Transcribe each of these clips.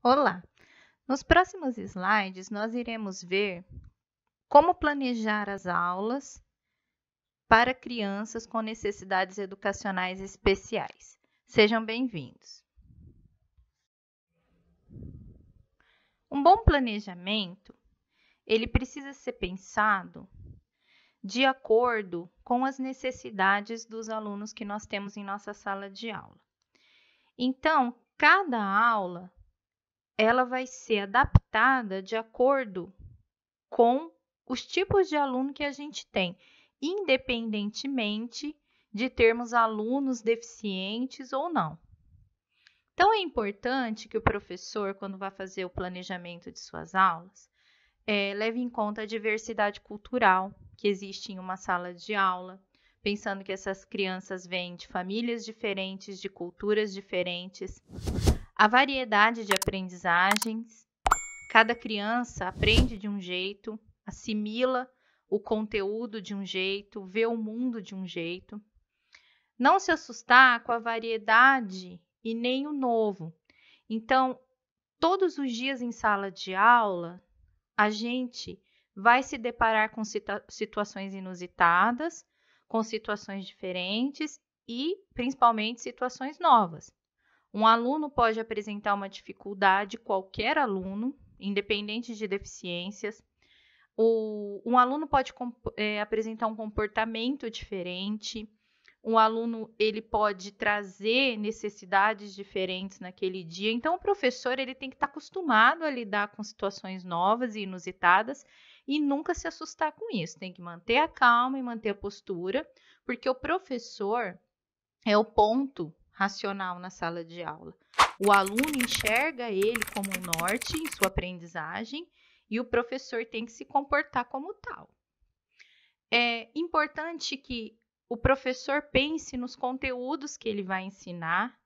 Olá! Nos próximos slides, nós iremos ver como planejar as aulas para crianças com necessidades educacionais especiais. Sejam bem-vindos! Um bom planejamento, ele precisa ser pensado de acordo com as necessidades dos alunos que nós temos em nossa sala de aula. Então, cada aula ela vai ser adaptada de acordo com os tipos de aluno que a gente tem, independentemente de termos alunos deficientes ou não. Então é importante que o professor, quando vai fazer o planejamento de suas aulas, é, leve em conta a diversidade cultural que existe em uma sala de aula, pensando que essas crianças vêm de famílias diferentes, de culturas diferentes a variedade de aprendizagens. Cada criança aprende de um jeito, assimila o conteúdo de um jeito, vê o mundo de um jeito. Não se assustar com a variedade e nem o novo. Então, todos os dias em sala de aula, a gente vai se deparar com situa situações inusitadas, com situações diferentes e, principalmente, situações novas. Um aluno pode apresentar uma dificuldade, qualquer aluno, independente de deficiências. O, um aluno pode é, apresentar um comportamento diferente. Um aluno ele pode trazer necessidades diferentes naquele dia. Então o professor ele tem que estar acostumado a lidar com situações novas e inusitadas e nunca se assustar com isso. Tem que manter a calma e manter a postura, porque o professor é o ponto racional na sala de aula. O aluno enxerga ele como um norte em sua aprendizagem e o professor tem que se comportar como tal. É importante que o professor pense nos conteúdos que ele vai ensinar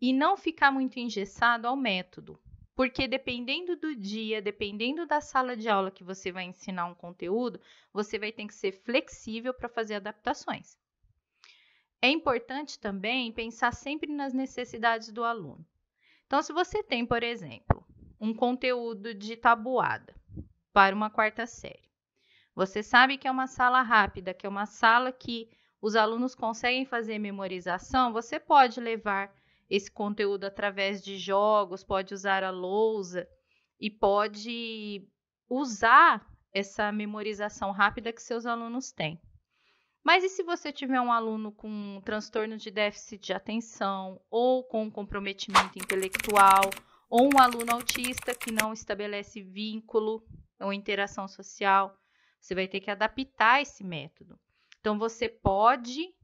e não ficar muito engessado ao método, porque dependendo do dia, dependendo da sala de aula que você vai ensinar um conteúdo, você vai ter que ser flexível para fazer adaptações. É importante também pensar sempre nas necessidades do aluno. Então, se você tem, por exemplo, um conteúdo de tabuada para uma quarta série, você sabe que é uma sala rápida, que é uma sala que os alunos conseguem fazer memorização, você pode levar esse conteúdo através de jogos, pode usar a lousa e pode usar essa memorização rápida que seus alunos têm. Mas e se você tiver um aluno com um transtorno de déficit de atenção ou com comprometimento intelectual ou um aluno autista que não estabelece vínculo ou interação social? Você vai ter que adaptar esse método. Então, você pode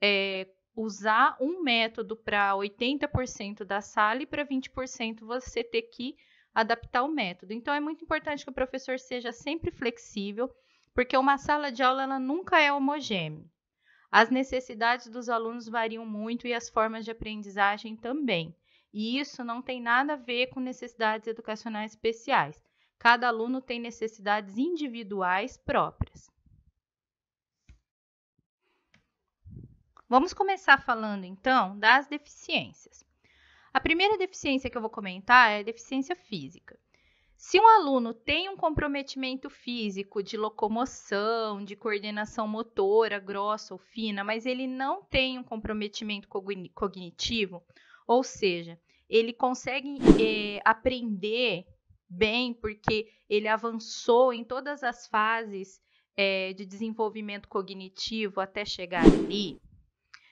é, usar um método para 80% da sala e para 20% você ter que adaptar o método. Então, é muito importante que o professor seja sempre flexível porque uma sala de aula ela nunca é homogênea. As necessidades dos alunos variam muito e as formas de aprendizagem também. E isso não tem nada a ver com necessidades educacionais especiais. Cada aluno tem necessidades individuais próprias. Vamos começar falando então das deficiências. A primeira deficiência que eu vou comentar é a deficiência física. Se um aluno tem um comprometimento físico de locomoção, de coordenação motora grossa ou fina, mas ele não tem um comprometimento cognitivo, ou seja, ele consegue é, aprender bem porque ele avançou em todas as fases é, de desenvolvimento cognitivo até chegar ali.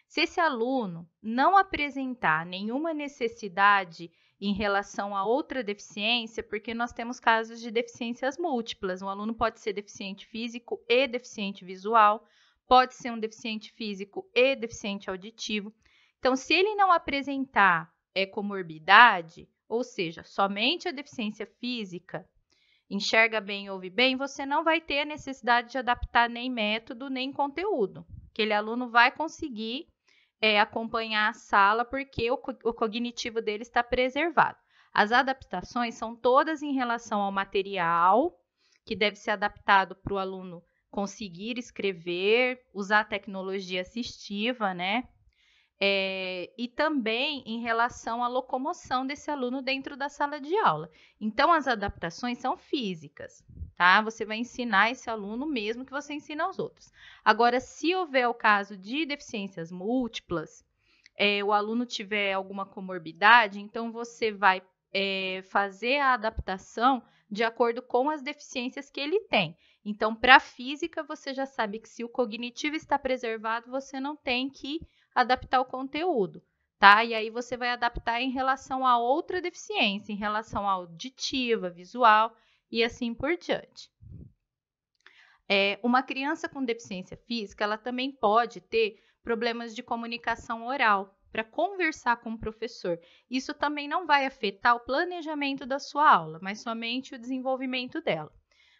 Se esse aluno não apresentar nenhuma necessidade em relação a outra deficiência, porque nós temos casos de deficiências múltiplas. Um aluno pode ser deficiente físico e deficiente visual, pode ser um deficiente físico e deficiente auditivo. Então, se ele não apresentar é, comorbidade, ou seja, somente a deficiência física, enxerga bem, ouve bem, você não vai ter a necessidade de adaptar nem método, nem conteúdo. Aquele aluno vai conseguir é, acompanhar a sala porque o, o cognitivo dele está preservado. As adaptações são todas em relação ao material que deve ser adaptado para o aluno conseguir escrever, usar tecnologia assistiva, né? é, e também em relação à locomoção desse aluno dentro da sala de aula. Então, as adaptações são físicas, tá? Você vai ensinar esse aluno mesmo que você ensina aos outros. Agora, se houver o caso de deficiências múltiplas, é, o aluno tiver alguma comorbidade, então você vai é, fazer a adaptação de acordo com as deficiências que ele tem. Então, para a física, você já sabe que se o cognitivo está preservado, você não tem que adaptar o conteúdo, tá? E aí você vai adaptar em relação a outra deficiência, em relação à auditiva, visual e assim por diante. É, uma criança com deficiência física, ela também pode ter problemas de comunicação oral para conversar com o professor. Isso também não vai afetar o planejamento da sua aula, mas somente o desenvolvimento dela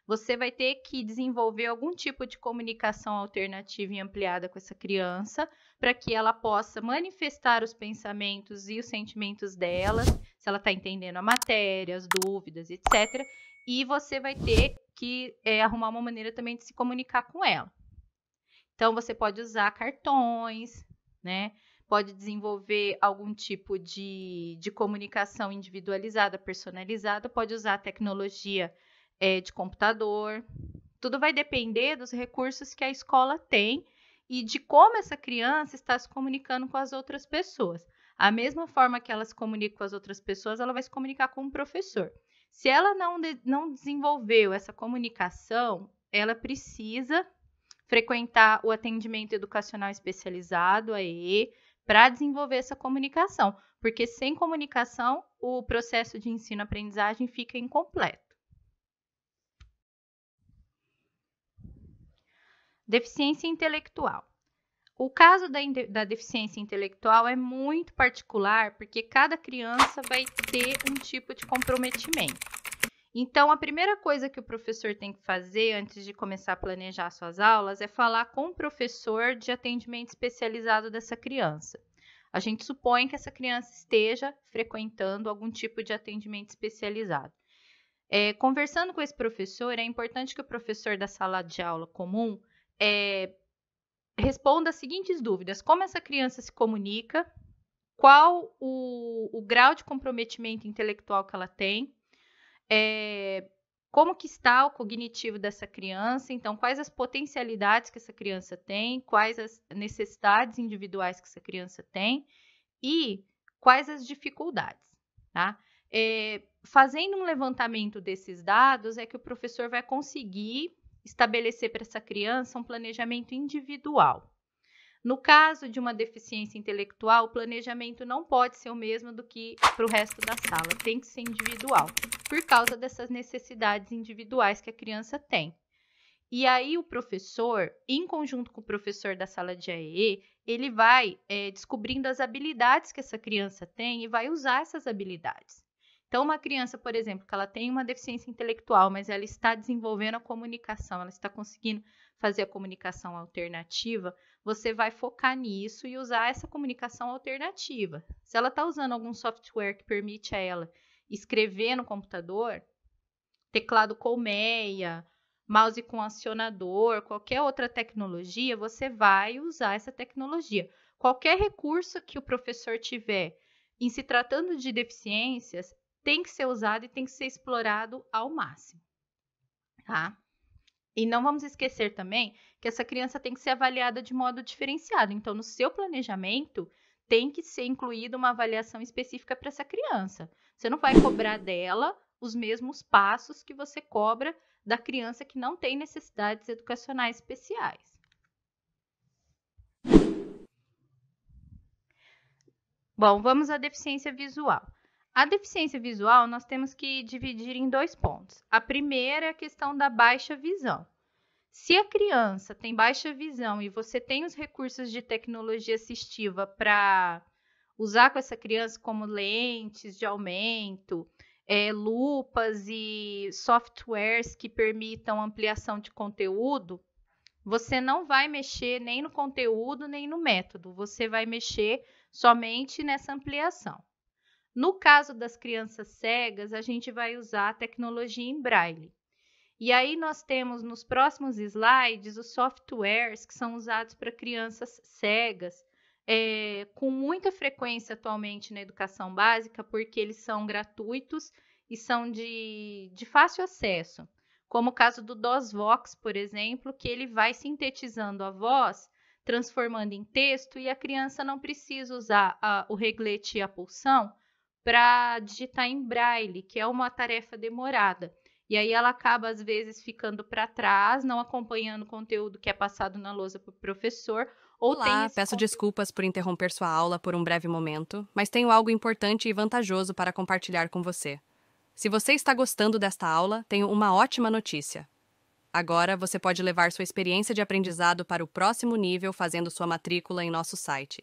você vai ter que desenvolver algum tipo de comunicação alternativa e ampliada com essa criança, para que ela possa manifestar os pensamentos e os sentimentos dela, se ela está entendendo a matéria, as dúvidas, etc. E você vai ter que é, arrumar uma maneira também de se comunicar com ela. Então, você pode usar cartões, né? Pode desenvolver algum tipo de, de comunicação individualizada, personalizada, pode usar a tecnologia é, de computador. Tudo vai depender dos recursos que a escola tem e de como essa criança está se comunicando com as outras pessoas. A mesma forma que ela se comunica com as outras pessoas, ela vai se comunicar com o professor. Se ela não, de, não desenvolveu essa comunicação, ela precisa frequentar o atendimento educacional especializado, AE, para desenvolver essa comunicação, porque sem comunicação o processo de ensino-aprendizagem fica incompleto. Deficiência intelectual. O caso da, da, deficiência intelectual é muito particular porque cada criança vai ter um tipo de comprometimento. Então, a primeira coisa que o professor tem que fazer antes de começar a planejar suas aulas é falar com o professor de atendimento especializado dessa criança. A gente supõe que essa criança esteja frequentando algum tipo de atendimento especializado. É, conversando com esse professor, é importante que o professor da sala de aula comum é, responda as seguintes dúvidas: como essa criança se comunica, qual o, o grau de comprometimento intelectual que ela tem, é, como que está o cognitivo dessa criança, então quais as potencialidades que essa criança tem, quais as necessidades individuais que essa criança tem e quais as dificuldades, tá? É, fazendo um levantamento desses dados é que o professor vai conseguir estabelecer para essa criança um planejamento individual. No caso de uma deficiência intelectual, o planejamento não pode ser o mesmo do que para o resto da sala, tem que ser individual, por causa dessas necessidades individuais que a criança tem. E aí, o professor, em conjunto com o professor da sala de AEE, ele vai é, descobrindo as habilidades que essa criança tem e vai usar essas habilidades. Então, uma criança, por exemplo, que ela tem uma deficiência intelectual, mas ela está desenvolvendo a comunicação, ela está conseguindo fazer a comunicação alternativa, você vai focar nisso e usar essa comunicação alternativa. Se ela está usando algum software que permite a ela escrever no computador, teclado colmeia, mouse com acionador, qualquer outra tecnologia, você vai usar essa tecnologia. Qualquer recurso que o professor tiver em se tratando de deficiências, tem que ser usado e tem que ser explorado ao máximo, tá? E não vamos esquecer também que essa criança tem que ser avaliada de modo diferenciado. Então, no seu planejamento, tem que ser incluída uma avaliação específica para essa criança. Você não vai cobrar dela os mesmos passos que você cobra da criança que não tem necessidades educacionais especiais. Bom, vamos à deficiência visual. A deficiência visual nós temos que dividir em dois pontos. A primeira é a questão da baixa visão. Se a criança tem baixa visão e você tem os recursos de tecnologia assistiva para usar com essa criança, como lentes de aumento, é, lupas e softwares que permitam ampliação de conteúdo, você não vai mexer nem no conteúdo nem no método, você vai mexer somente nessa ampliação. No caso das crianças cegas, a gente vai usar a tecnologia em braille. E aí nós temos nos próximos slides os softwares que são usados para crianças cegas, é, com muita frequência atualmente na educação básica, porque eles são gratuitos e são de, de fácil acesso. Como o caso do DOSVox, por exemplo, que ele vai sintetizando a voz, transformando em texto, e a criança não precisa usar a, o reglete e a pulsão para digitar em braille, que é uma tarefa demorada. E aí ela acaba, às vezes, ficando para trás, não acompanhando o conteúdo que é passado na lousa para o professor. Ou Olá, peço conteúdo... desculpas por interromper sua aula por um breve momento, mas tenho algo importante e vantajoso para compartilhar com você. Se você está gostando desta aula, tenho uma ótima notícia. Agora você pode levar sua experiência de aprendizado para o próximo nível fazendo sua matrícula em nosso site.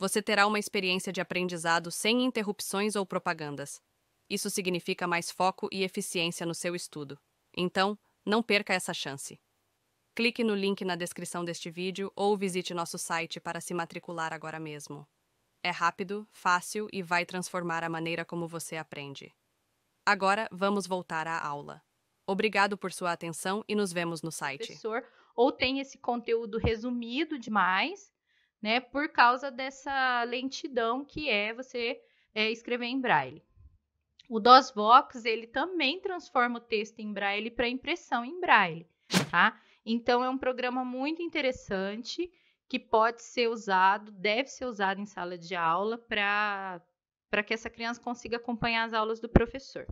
você terá uma experiência de aprendizado sem interrupções ou propagandas. Isso significa mais foco e eficiência no seu estudo. Então, não perca essa chance. Clique no link na descrição deste vídeo ou visite nosso site para se matricular agora mesmo. É rápido, fácil e vai transformar a maneira como você aprende. Agora, vamos voltar à aula. Obrigado por sua atenção e nos vemos no site. Professor, ou tem esse conteúdo resumido demais, né? Por causa dessa lentidão que é você é, escrever em braille. O DOSVox, ele também transforma o texto em braille para impressão em braille, tá? Então, é um programa muito interessante que pode ser usado, deve ser usado em sala de aula para que essa criança consiga acompanhar as aulas do professor.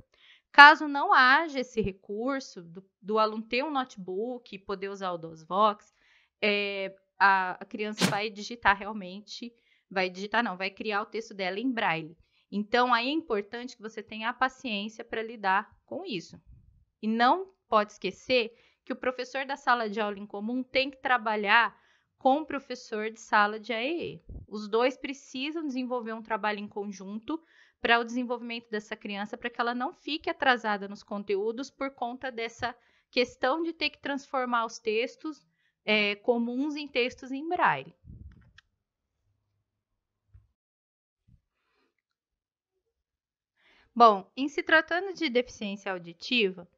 Caso não haja esse recurso do, do aluno ter um notebook e poder usar o DOSVox, é, a, a criança vai digitar realmente, vai digitar não, vai criar o texto dela em braille. Então, aí é importante que você tenha a paciência para lidar com isso. E não pode esquecer que o professor da sala de aula em comum tem que trabalhar com o professor de sala de AEE. Os dois precisam desenvolver um trabalho em conjunto para o desenvolvimento dessa criança, para que ela não fique atrasada nos conteúdos por conta dessa questão de ter que transformar os textos é, comuns em textos em braille. Bom, em se tratando de deficiência auditiva,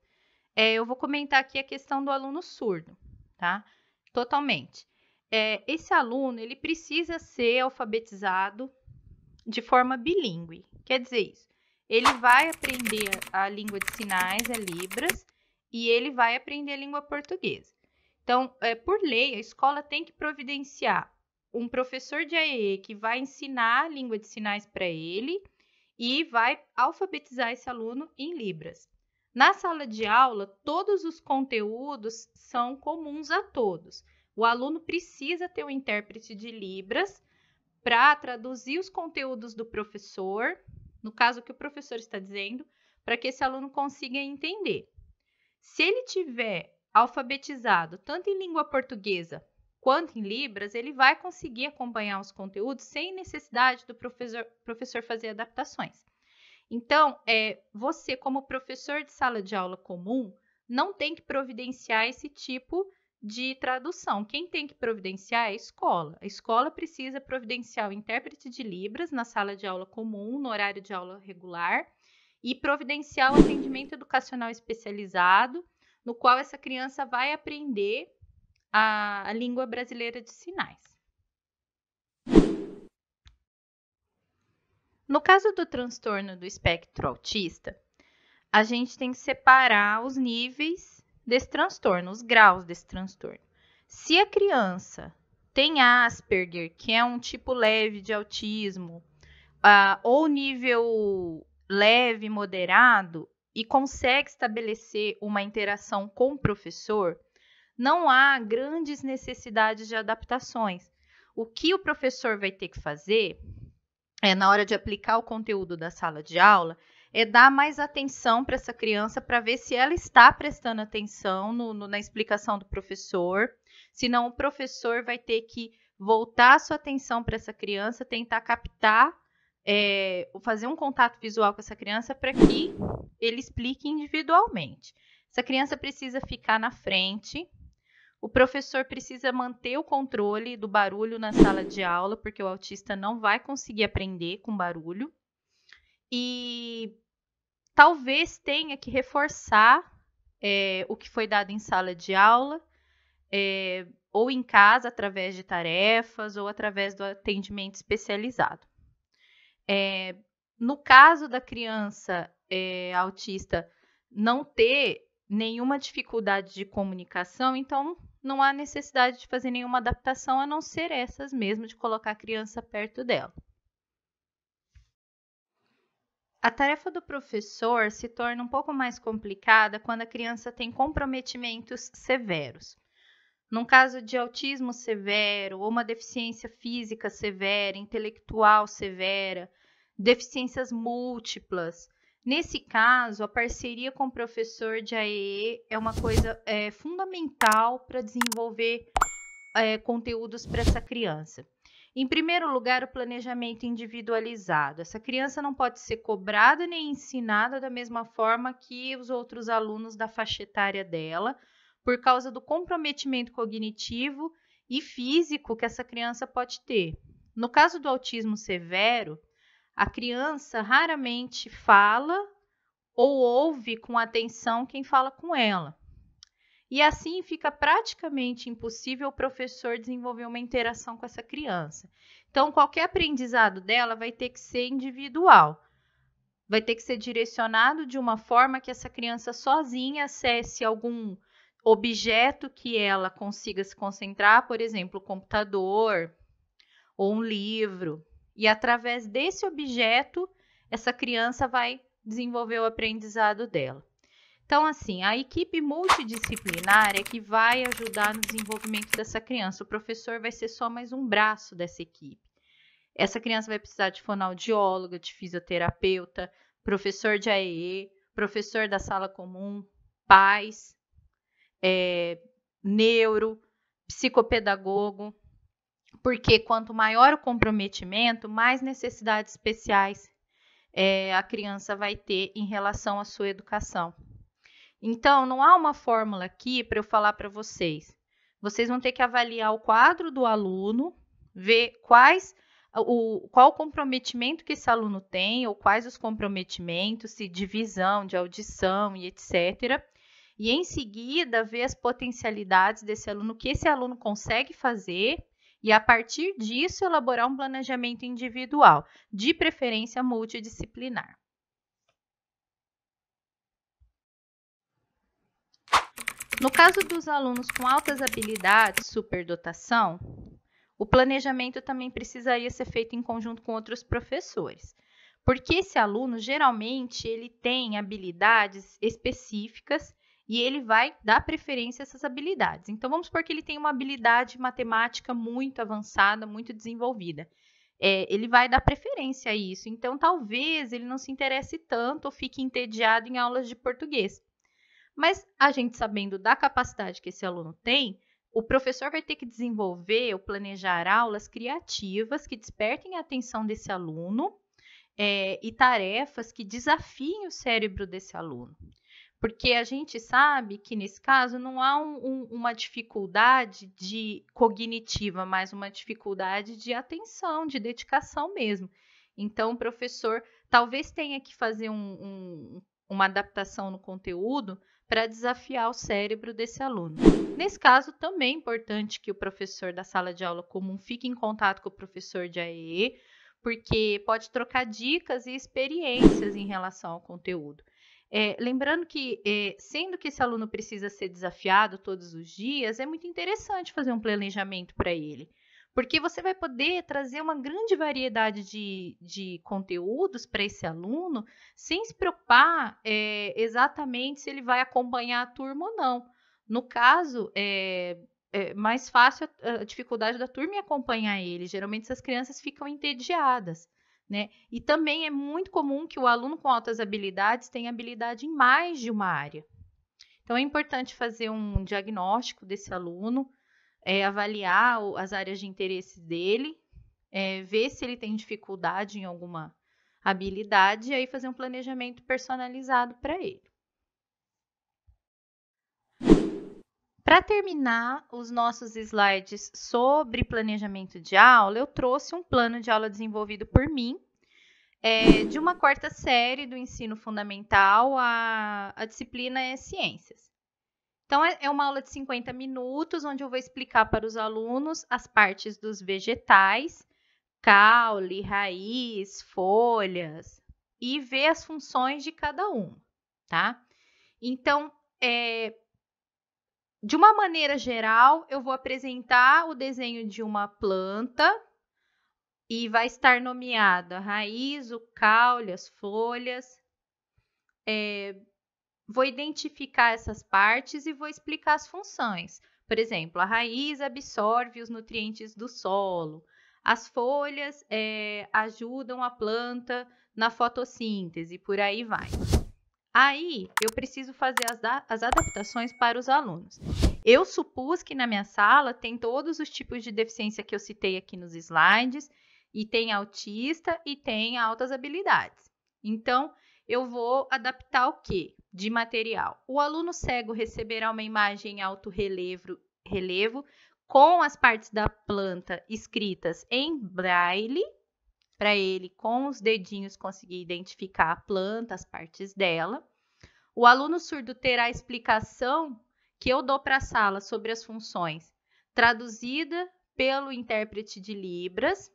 é, eu vou comentar aqui a questão do aluno surdo, tá? Totalmente. É, esse aluno ele precisa ser alfabetizado de forma bilíngue. Quer dizer isso? Ele vai aprender a língua de sinais, a é Libras, e ele vai aprender a língua portuguesa. Então, é, por lei, a escola tem que providenciar um professor de AEE que vai ensinar a língua de sinais para ele e vai alfabetizar esse aluno em Libras. Na sala de aula, todos os conteúdos são comuns a todos. O aluno precisa ter um intérprete de Libras para traduzir os conteúdos do professor, no caso que o professor está dizendo, para que esse aluno consiga entender. Se ele tiver alfabetizado, tanto em língua portuguesa quanto em Libras, ele vai conseguir acompanhar os conteúdos sem necessidade do professor, professor fazer adaptações. Então, é, você, como professor de sala de aula comum, não tem que providenciar esse tipo de tradução. Quem tem que providenciar é a escola. A escola precisa providenciar o intérprete de Libras na sala de aula comum, no horário de aula regular, e providenciar o atendimento educacional especializado no qual essa criança vai aprender a, a língua brasileira de sinais. No caso do transtorno do espectro autista, a gente tem que separar os níveis desse transtorno, os graus desse transtorno. Se a criança tem Asperger, que é um tipo leve de autismo, uh, ou nível leve, moderado, e consegue estabelecer uma interação com o professor, não há grandes necessidades de adaptações. O que o professor vai ter que fazer é na hora de aplicar o conteúdo da sala de aula é dar mais atenção para essa criança para ver se ela está prestando atenção no, no, na explicação do professor, senão o professor vai ter que voltar a sua atenção para essa criança, tentar captar é, fazer um contato visual com essa criança para que ele explique individualmente. Essa criança precisa ficar na frente, o professor precisa manter o controle do barulho na sala de aula, porque o autista não vai conseguir aprender com barulho. E talvez tenha que reforçar é, o que foi dado em sala de aula, é, ou em casa, através de tarefas, ou através do atendimento especializado. É, no caso da criança é, autista não ter nenhuma dificuldade de comunicação, então não há necessidade de fazer nenhuma adaptação a não ser essas mesmo de colocar a criança perto dela. A tarefa do professor se torna um pouco mais complicada quando a criança tem comprometimentos severos. Num caso de autismo severo ou uma deficiência física severa, intelectual severa, deficiências múltiplas, nesse caso, a parceria com o professor de AEE é uma coisa é, fundamental para desenvolver é, conteúdos para essa criança. Em primeiro lugar, o planejamento individualizado. Essa criança não pode ser cobrada nem ensinada da mesma forma que os outros alunos da faixa etária dela por causa do comprometimento cognitivo e físico que essa criança pode ter. No caso do autismo severo, a criança raramente fala ou ouve com atenção quem fala com ela. E assim fica praticamente impossível o professor desenvolver uma interação com essa criança. Então, qualquer aprendizado dela vai ter que ser individual, vai ter que ser direcionado de uma forma que essa criança sozinha acesse algum objeto que ela consiga se concentrar, por exemplo, o computador ou um livro. E através desse objeto, essa criança vai desenvolver o aprendizado dela. Então, assim, a equipe multidisciplinar é que vai ajudar no desenvolvimento dessa criança. O professor vai ser só mais um braço dessa equipe. Essa criança vai precisar de fonoaudióloga, de fisioterapeuta, professor de AEE, professor da sala comum, pais, é, neuro, psicopedagogo, porque quanto maior o comprometimento, mais necessidades especiais é, a criança vai ter em relação à sua educação. Então, não há uma fórmula aqui para eu falar para vocês. Vocês vão ter que avaliar o quadro do aluno, ver quais o, qual o comprometimento que esse aluno tem, ou quais os comprometimentos, se divisão de audição e etc e em seguida ver as potencialidades desse aluno, o que esse aluno consegue fazer e a partir disso elaborar um planejamento individual, de preferência multidisciplinar. No caso dos alunos com altas habilidades, superdotação, o planejamento também precisaria ser feito em conjunto com outros professores, porque esse aluno geralmente ele tem habilidades específicas e ele vai dar preferência a essas habilidades. Então vamos supor que ele tem uma habilidade matemática muito avançada, muito desenvolvida. É, ele vai dar preferência a isso. Então, talvez ele não se interesse tanto ou fique entediado em aulas de português. Mas a gente sabendo da capacidade que esse aluno tem, o professor vai ter que desenvolver ou planejar aulas criativas que despertem a atenção desse aluno é, e tarefas que desafiem o cérebro desse aluno. Porque a gente sabe que nesse caso não há um, um, uma dificuldade de cognitiva, mas uma dificuldade de atenção, de dedicação mesmo. Então, o professor talvez tenha que fazer um, uma adaptação no conteúdo para desafiar o cérebro desse aluno. Nesse caso, também é importante que o professor da sala de aula comum fique em contato com o professor de AEE, porque pode trocar dicas e experiências em relação ao conteúdo. É, lembrando que, é, sendo que esse aluno precisa ser desafiado todos os dias, é muito interessante fazer um planejamento para ele, porque você vai poder trazer uma grande variedade de, de conteúdos para esse aluno, sem se preocupar é, exatamente se ele vai acompanhar a turma ou não. No caso, é, é mais fácil a, a dificuldade da turma em acompanhar ele. Geralmente essas crianças ficam entediadas. Né? E também é muito comum que o aluno com altas habilidades tenha habilidade em mais de uma área. Então é importante fazer um diagnóstico desse aluno, é, avaliar as áreas de interesse dele, é, ver se ele tem dificuldade em alguma habilidade e aí fazer um planejamento personalizado para ele. Para terminar os nossos slides sobre planejamento de aula, eu trouxe um plano de aula desenvolvido por mim, é, de uma quarta série do ensino fundamental, a, a disciplina é Ciências. Então, é, é uma aula de 50 minutos, onde eu vou explicar para os alunos as partes dos vegetais, caule, raiz, folhas, e ver as funções de cada um, tá? Então, é, de uma maneira geral, eu vou apresentar o desenho de uma planta e vai estar nomeado a raiz, o caule, as folhas. É, vou identificar essas partes e vou explicar as funções. Por exemplo, a raiz absorve os nutrientes do solo, as folhas é, ajudam a planta na fotossíntese, por aí vai. Aí eu preciso fazer as, as adaptações para os alunos. Eu supus que na minha sala tem todos os tipos de deficiência que eu citei aqui nos slides, e tem autista e tem altas habilidades. Então, eu vou adaptar o que de material? O aluno cego receberá uma imagem em alto relevo, relevo com as partes da planta escritas em braille para ele, com os dedinhos, conseguir identificar a planta, as partes dela. O aluno surdo terá a explicação que eu dou para a sala sobre as funções, traduzida pelo intérprete de Libras.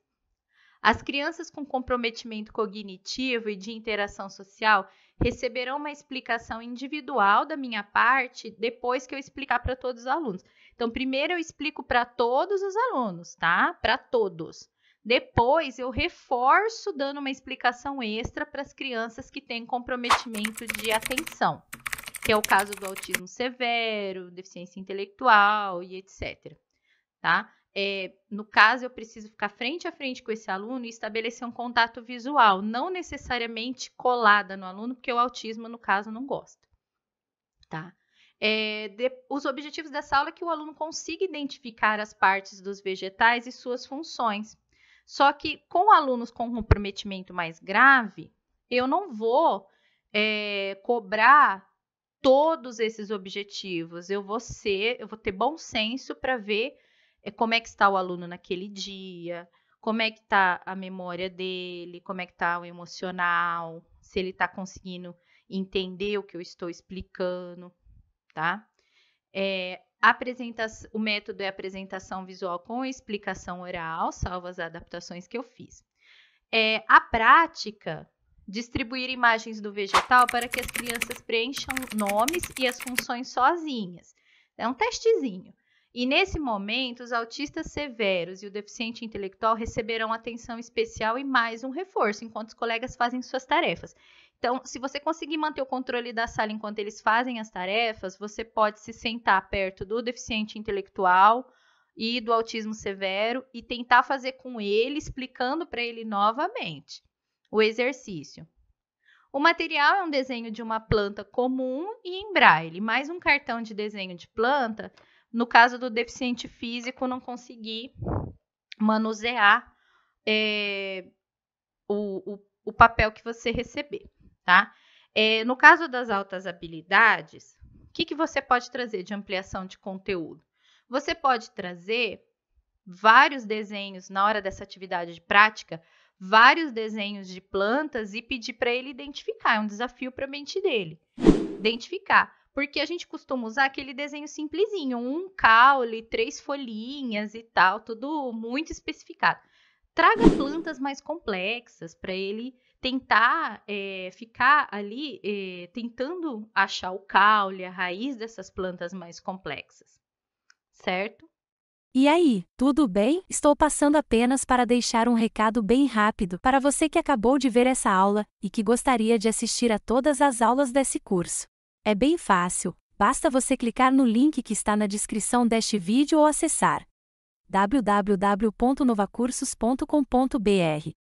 As crianças com comprometimento cognitivo e de interação social receberão uma explicação individual da minha parte depois que eu explicar para todos os alunos. Então, primeiro eu explico para todos os alunos, tá? Para todos. Depois eu reforço dando uma explicação extra para as crianças que têm comprometimento de atenção, que é o caso do autismo severo, deficiência intelectual e etc. Tá? É, no caso, eu preciso ficar frente a frente com esse aluno e estabelecer um contato visual, não necessariamente colada no aluno, porque o autismo, no caso, não gosta. Tá? É, de, os objetivos dessa aula é que o aluno consiga identificar as partes dos vegetais e suas funções. Só que com alunos com comprometimento mais grave, eu não vou é, cobrar todos esses objetivos. Eu vou ser, eu vou ter bom senso para ver é, como é que está o aluno naquele dia, como é que está a memória dele, como é que está o emocional, se ele está conseguindo entender o que eu estou explicando, tá? É, Apresenta o método é apresentação visual com explicação oral, salvo as adaptações que eu fiz. É, a prática, distribuir imagens do vegetal para que as crianças preencham nomes e as funções sozinhas. É um testezinho. E nesse momento, os autistas severos e o deficiente intelectual receberão atenção especial e mais um reforço, enquanto os colegas fazem suas tarefas. Então, se você conseguir manter o controle da sala enquanto eles fazem as tarefas, você pode se sentar perto do deficiente intelectual e do autismo severo e tentar fazer com ele, explicando para ele novamente o exercício. O material é um desenho de uma planta comum e em braille, mais um cartão de desenho de planta. No caso do deficiente físico, não conseguir manusear é, o, o, o papel que você receber tá? É, no caso das altas habilidades, o que, que você pode trazer de ampliação de conteúdo? Você pode trazer vários desenhos na hora dessa atividade de prática, vários desenhos de plantas e pedir para ele identificar. É um desafio para a mente dele. Identificar. Porque a gente costuma usar aquele desenho simplesinho, um caule, três folhinhas e tal, tudo muito especificado. Traga plantas mais complexas para ele tentar é, ficar ali é, tentando achar o caule, a raiz dessas plantas mais complexas, certo? E aí, tudo bem? Estou passando apenas para deixar um recado bem rápido para você que acabou de ver essa aula e que gostaria de assistir a todas as aulas desse curso. É bem fácil, basta você clicar no link que está na descrição deste vídeo ou acessar www.novacursos.com.br